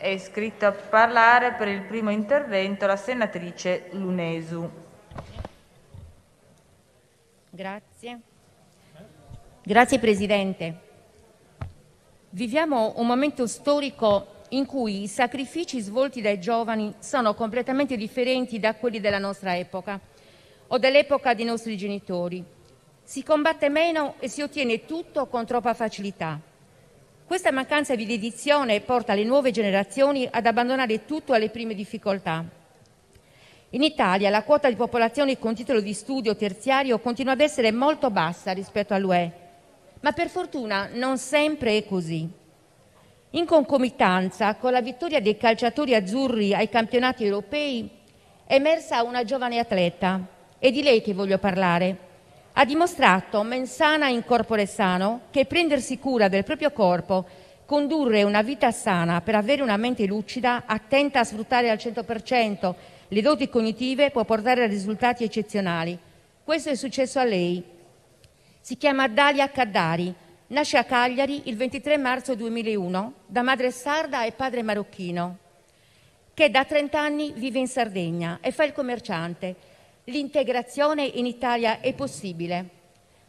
È iscritta a parlare per il primo intervento la senatrice Lunesu. Grazie. Grazie Presidente. Viviamo un momento storico in cui i sacrifici svolti dai giovani sono completamente differenti da quelli della nostra epoca o dell'epoca dei nostri genitori. Si combatte meno e si ottiene tutto con troppa facilità. Questa mancanza di dedizione porta le nuove generazioni ad abbandonare tutto alle prime difficoltà. In Italia la quota di popolazione con titolo di studio terziario continua ad essere molto bassa rispetto all'UE, ma per fortuna non sempre è così. In concomitanza con la vittoria dei calciatori azzurri ai campionati europei è emersa una giovane atleta, è di lei che voglio parlare, ha dimostrato, mensana in corpore sano, che prendersi cura del proprio corpo, condurre una vita sana per avere una mente lucida, attenta a sfruttare al 100% le doti cognitive, può portare a risultati eccezionali. Questo è successo a lei. Si chiama Dalia Caddari, nasce a Cagliari il 23 marzo 2001 da madre sarda e padre marocchino, che da 30 anni vive in Sardegna e fa il commerciante l'integrazione in Italia è possibile.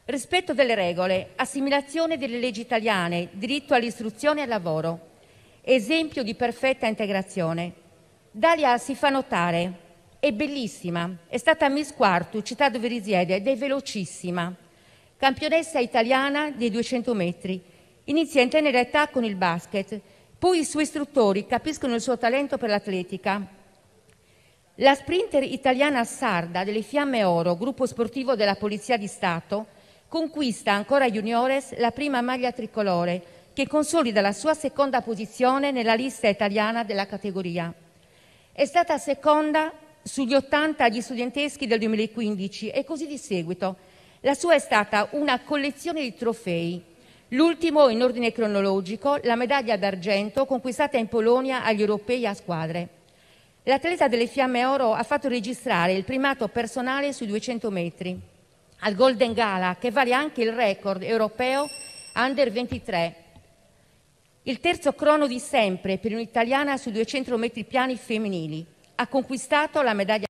Rispetto delle regole, assimilazione delle leggi italiane, diritto all'istruzione e al lavoro. Esempio di perfetta integrazione. Dalia si fa notare, è bellissima, è stata Miss Quartu, città dove risiede, ed è velocissima. Campionessa italiana dei 200 metri, inizia in tenera età con il basket, poi i suoi istruttori capiscono il suo talento per l'atletica la sprinter italiana sarda delle Fiamme Oro, gruppo sportivo della Polizia di Stato, conquista ancora juniores la prima maglia tricolore che consolida la sua seconda posizione nella lista italiana della categoria. È stata seconda sugli 80 agli studenteschi del 2015 e così di seguito. La sua è stata una collezione di trofei, l'ultimo in ordine cronologico, la medaglia d'argento conquistata in Polonia agli europei a squadre. L'atleta delle Fiamme Oro ha fatto registrare il primato personale sui 200 metri al Golden Gala, che vale anche il record europeo Under 23. Il terzo crono di sempre per un'italiana sui 200 metri piani femminili. Ha conquistato la medaglia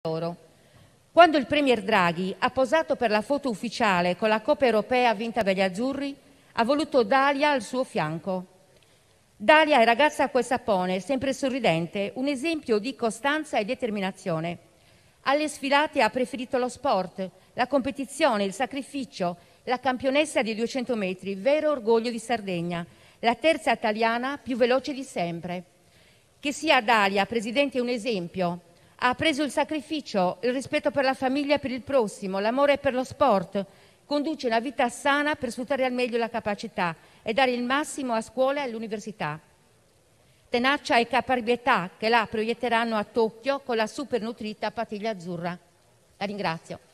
d'oro. Quando il Premier Draghi ha posato per la foto ufficiale con la Coppa europea vinta dagli azzurri, ha voluto Dalia al suo fianco. Dalia è ragazza a quel sapone, sempre sorridente, un esempio di costanza e determinazione. Alle sfilate ha preferito lo sport, la competizione, il sacrificio, la campionessa di 200 metri, vero orgoglio di Sardegna, la terza italiana più veloce di sempre. Che sia Dalia, Presidente, un esempio. Ha preso il sacrificio, il rispetto per la famiglia e per il prossimo, l'amore per lo sport, conduce una vita sana per sfruttare al meglio la capacità e dare il massimo a scuola e all'università. Tenacia e caparbietà che la proietteranno a Tokyo con la supernutrita patiglia azzurra. La ringrazio.